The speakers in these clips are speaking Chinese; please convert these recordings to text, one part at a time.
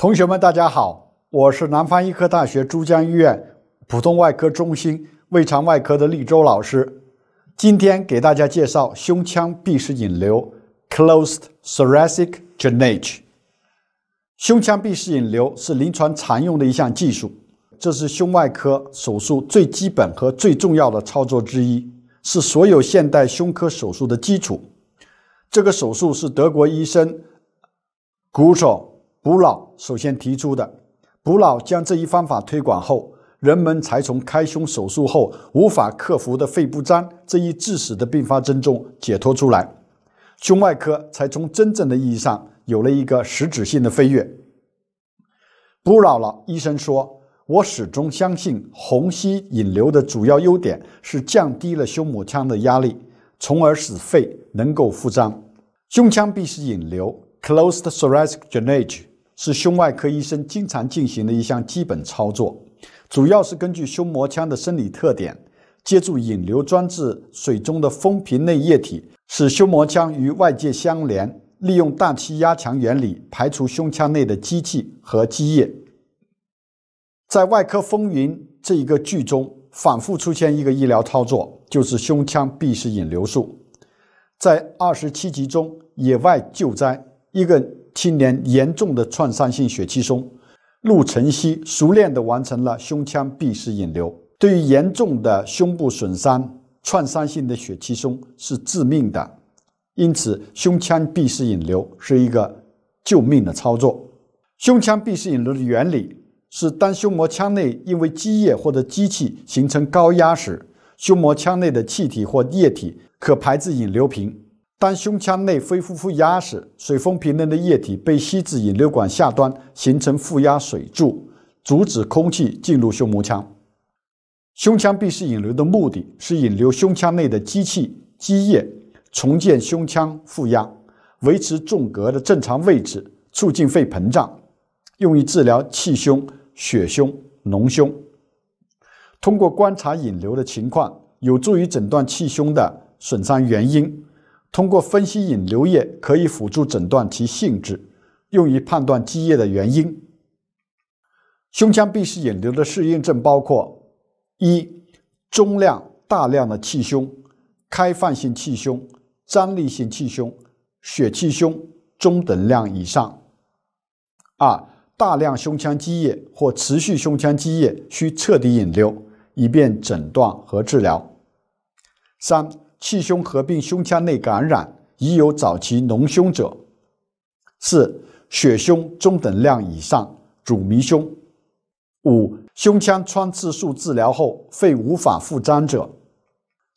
同学们，大家好，我是南方医科大学珠江医院普通外科中心胃肠外科的立周老师。今天给大家介绍胸腔闭式引流 （closed thoracic drainage）。胸腔闭式引流是临床常用的一项技术，这是胸外科手术最基本和最重要的操作之一，是所有现代胸科手术的基础。这个手术是德国医生 g r u 补老首先提出的，补老将这一方法推广后，人们才从开胸手术后无法克服的肺不张这一致死的并发症中解脱出来，胸外科才从真正的意义上有了一个实质性的飞跃。布老了，医生说：“我始终相信，虹吸引流的主要优点是降低了胸膜腔的压力，从而使肺能够复张。胸腔闭式引流 （closed thoracic drainage）。是胸外科医生经常进行的一项基本操作，主要是根据胸膜腔的生理特点，借助引流装置，水中的封瓶内液体，使胸膜腔与外界相连，利用大气压强原理，排除胸腔内的积气和积液。在《外科风云》这一个剧中，反复出现一个医疗操作，就是胸腔闭式引流术。在二十七集中，野外救灾，一个。青年严重的创伤性血气胸，陆晨曦熟练地完成了胸腔闭式引流。对于严重的胸部损伤、创伤性的血气胸是致命的，因此胸腔闭式引流是一个救命的操作。胸腔闭式引流的原理是：当胸膜腔内因为积液或者积气形成高压时，胸膜腔内的气体或液体可排至引流瓶。当胸腔内复负压时，水封瓶内的液体被吸至引流管下端，形成负压水柱，阻止空气进入胸膜腔。胸腔闭式引流的目的是引流胸腔内的机器积液，重建胸腔负压，维持纵隔的正常位置，促进肺膨胀，用于治疗气胸、血胸、脓胸。通过观察引流的情况，有助于诊断气胸的损伤原因。通过分析引流液，可以辅助诊断其性质，用于判断积液的原因。胸腔闭式引流的适应症包括：一、中量、大量的气胸，开放性气胸、张力性气胸、血气胸，中等量以上；二、大量胸腔积液或持续胸腔积液，需彻底引流，以便诊断和治疗；三。气胸合并胸腔内感染，已有早期脓胸者；四、血胸中等量以上，主迷胸；五、胸腔穿刺术治疗后肺无法复张者；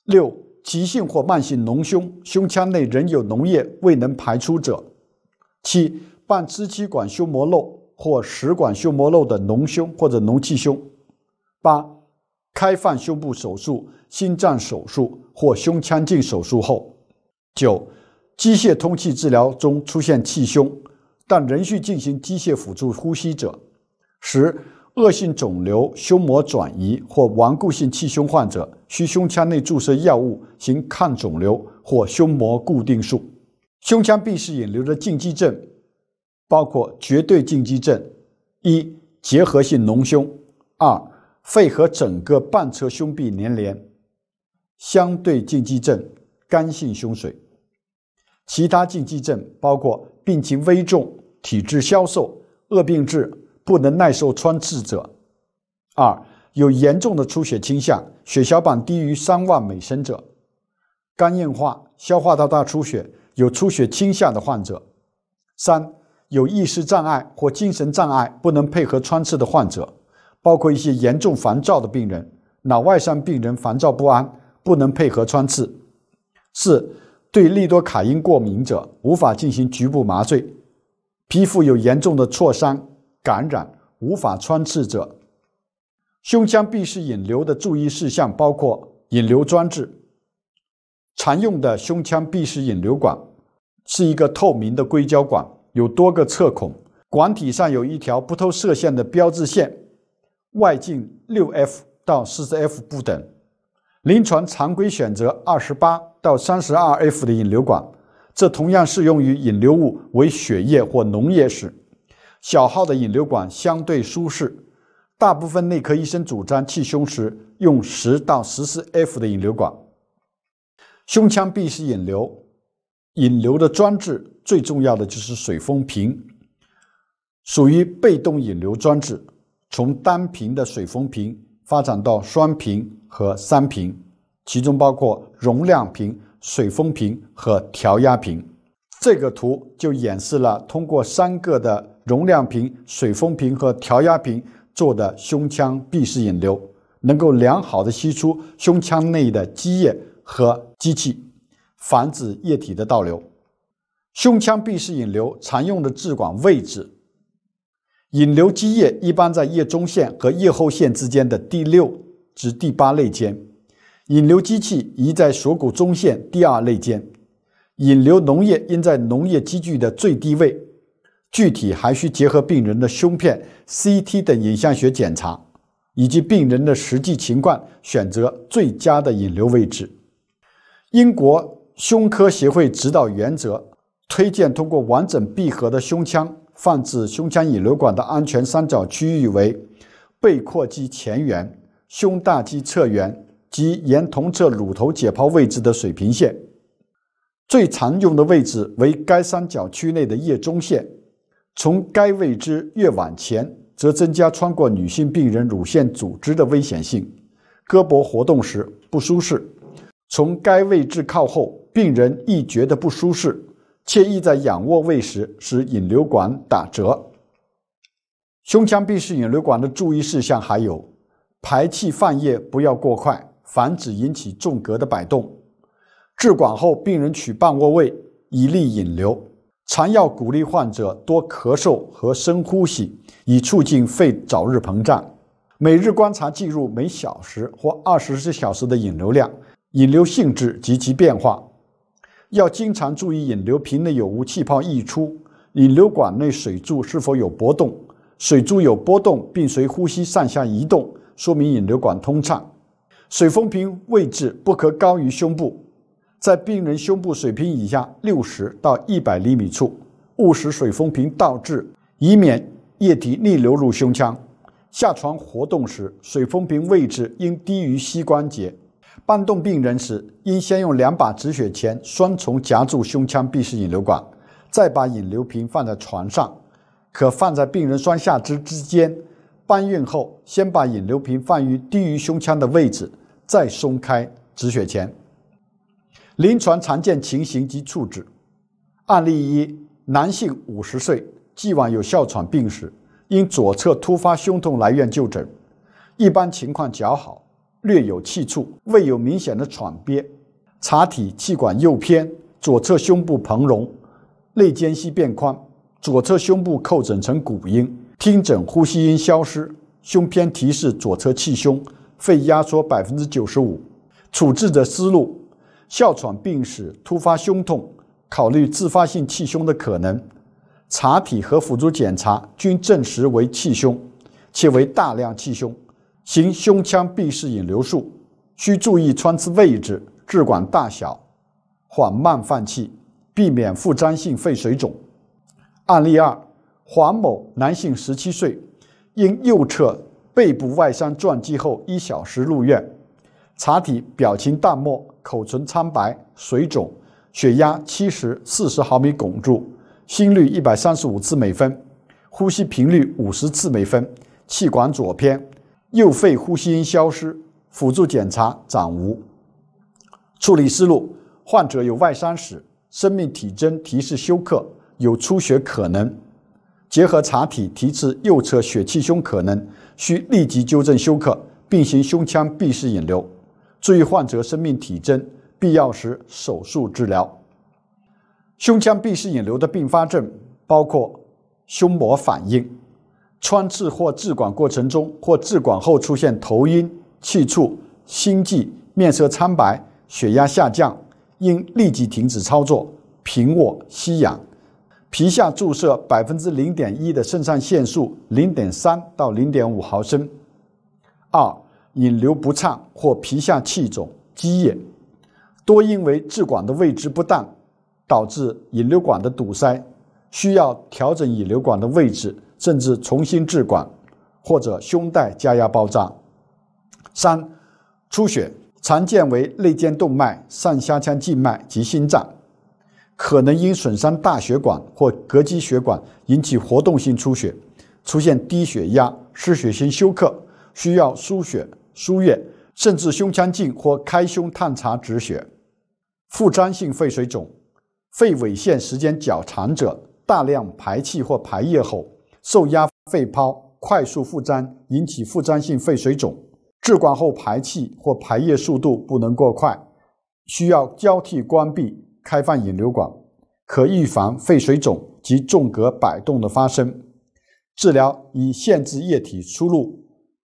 六、急性或慢性脓胸，胸腔内仍有脓液未能排出者；七、伴支气管胸膜漏或食管胸膜漏的脓胸或者脓气胸；八。开放胸部手术、心脏手术或胸腔镜手术后，九、机械通气治疗中出现气胸，但仍需进行机械辅助呼吸者；十、恶性肿瘤胸膜转移或顽固性气胸患者需胸腔内注射药物行抗肿瘤或胸膜固定术。胸腔闭式引流的禁忌症包括绝对禁忌症：一、结核性脓胸；二、肺和整个半侧胸壁粘连，相对禁忌症：肝性胸水；其他禁忌症包括病情危重、体质消瘦、恶病质、不能耐受穿刺者；二、有严重的出血倾向、血小板低于三万每升者；肝硬化、消化道大出血、有出血倾向的患者；三、有意识障碍或精神障碍、不能配合穿刺的患者。包括一些严重烦躁的病人、脑外伤病人烦躁不安，不能配合穿刺；四、对利多卡因过敏者无法进行局部麻醉；皮肤有严重的挫伤、感染，无法穿刺者。胸腔闭式引流的注意事项包括：引流装置常用的胸腔闭式引流管是一个透明的硅胶管，有多个侧孔，管体上有一条不透射线的标志线。外径六 F 到十 F 不等，临床常规选择二十八到三十二 F 的引流管，这同样适用于引流物为血液或脓液时。小号的引流管相对舒适。大部分内科医生主张气胸时用十到十四 F 的引流管。胸腔闭式引流，引流的装置最重要的就是水封瓶，属于被动引流装置。从单瓶的水封瓶发展到双瓶和三瓶，其中包括容量瓶、水封瓶和调压瓶。这个图就演示了通过三个的容量瓶、水封瓶和调压瓶做的胸腔闭式引流，能够良好的吸出胸腔内的积液和机器，防止液体的倒流。胸腔闭式引流常用的置管位置。引流积液一般在腋中线和腋后线之间的第六至第八肋间，引流机器宜在锁骨中线第二肋间，引流脓液应在脓液积聚的最低位，具体还需结合病人的胸片、CT 等影像学检查，以及病人的实际情况选择最佳的引流位置。英国胸科协会指导原则推荐通过完整闭合的胸腔。放置胸腔引流管的安全三角区域为背阔肌前缘、胸大肌侧缘及沿同侧乳头解剖位置的水平线。最常用的位置为该三角区内的腋中线。从该位置越往前，则增加穿过女性病人乳腺组织的危险性；胳膊活动时不舒适。从该位置靠后，病人易觉得不舒适。切忌在仰卧位时使引流管打折。胸腔闭式引流管的注意事项还有：排气放液不要过快，防止引起纵隔的摆动。置管后，病人取半卧位，以利引流。常要鼓励患者多咳嗽和深呼吸，以促进肺早日膨胀。每日观察记录每小时或二十四小时的引流量、引流性质及其变化。要经常注意引流瓶内有无气泡溢出，引流管内水柱是否有波动。水柱有波动并随呼吸上下移动，说明引流管通畅。水封瓶位置不可高于胸部，在病人胸部水平以下六十到一百厘米处，勿使水封瓶倒置，以免液体逆流入胸腔。下床活动时，水封瓶位置应低于膝关节。搬动病人时，应先用两把止血钳双重夹住胸腔闭式引流管，再把引流瓶放在床上，可放在病人双下肢之间。搬运后，先把引流瓶放于低于胸腔的位置，再松开止血钳。临床常见情形及处置案例一：男性，五十岁，既往有哮喘病史，因左侧突发胸痛来院就诊，一般情况较好。略有气促，未有明显的喘憋。查体：气管右偏，左侧胸部膨隆，肋间隙变宽，左侧胸部叩诊呈鼓音，听诊呼吸音消失。胸片提示左侧气胸，肺压缩百分之九十五。处置的思路：哮喘病史，突发胸痛，考虑自发性气胸的可能。查体和辅助检查均证实为气胸，且为大量气胸。行胸腔闭式引流术，需注意穿刺位置、置管大小，缓慢放气，避免腹粘性肺水肿。案例二：黄某，男性，十七岁，因右侧背部外伤撞击后一小时入院。查体：表情淡漠，口唇苍白，水肿，血压七十四十毫米汞柱，心率一百三十五次每分，呼吸频率五十次每分，气管左偏。右肺呼吸音消失，辅助检查暂无。处理思路：患者有外伤史，生命体征提示休克，有出血可能，结合查体提示右侧血气胸可能，需立即纠正休克，并行胸腔闭式引流，注意患者生命体征，必要时手术治疗。胸腔闭式引流的并发症包括胸膜反应。穿刺或置管过程中或置管后出现头晕、气促、心悸、面色苍白、血压下降，应立即停止操作，平卧吸氧，皮下注射百分之零点一的肾上腺素零点三到零点五毫升。二、引流不畅或皮下气肿、积液，多因为置管的位置不当，导致引流管的堵塞，需要调整引流管的位置。甚至重新置管，或者胸带加压包扎。三、出血常见为肋间动脉、上下腔静脉及心脏，可能因损伤大血管或膈肌血管引起活动性出血，出现低血压、失血性休克，需要输血、输液，甚至胸腔镜或开胸探查止血。腹张性肺水肿、肺萎陷时间较长者，大量排气或排液后。受压肺泡快速复张引起复张性肺水肿，置管后排气或排液速度不能过快，需要交替关闭开放引流管，可预防肺水肿及纵隔摆动的发生。治疗以限制液体出入、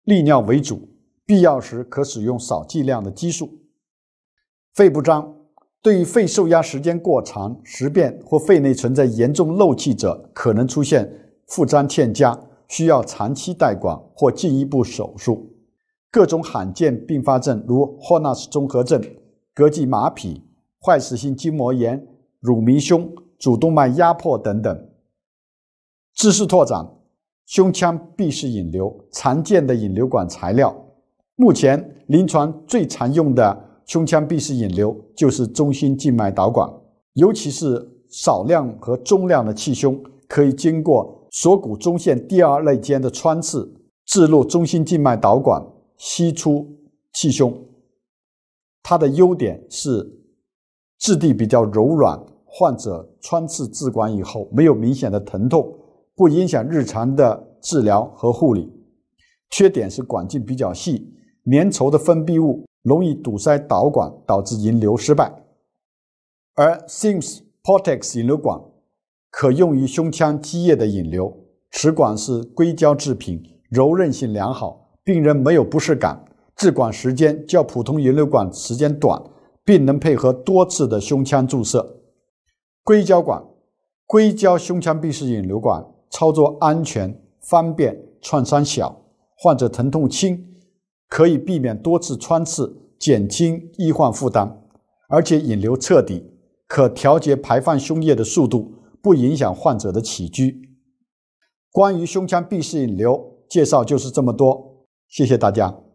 利尿为主，必要时可使用少剂量的激素。肺不张对于肺受压时间过长、实变或肺内存在严重漏气者，可能出现。腹粘欠佳，需要长期带管或进一步手术。各种罕见并发症如霍纳斯综合症、膈肌麻痹、坏死性筋膜炎、乳糜胸、主动脉压迫等等。知识拓展：胸腔闭式引流常见的引流管材料，目前临床最常用的胸腔闭式引流就是中心静脉导管，尤其是少量和中量的气胸可以经过。锁骨中线第二肋间的穿刺置入中心静脉导管，吸出气胸。它的优点是质地比较柔软，患者穿刺置管以后没有明显的疼痛，不影响日常的治疗和护理。缺点是管径比较细，粘稠的分泌物容易堵塞导管，导致引流失败。而 Sims Portex 引流管。可用于胸腔积液的引流，此管是硅胶制品，柔韧性良好，病人没有不适感，置管时间较普通引流管时间短，并能配合多次的胸腔注射。硅胶管，硅胶胸腔闭式引流管操作安全、方便、创伤小，患者疼痛轻，可以避免多次穿刺，减轻医患负担，而且引流彻底，可调节排放胸液的速度。不影响患者的起居。关于胸腔闭式引流介绍就是这么多，谢谢大家。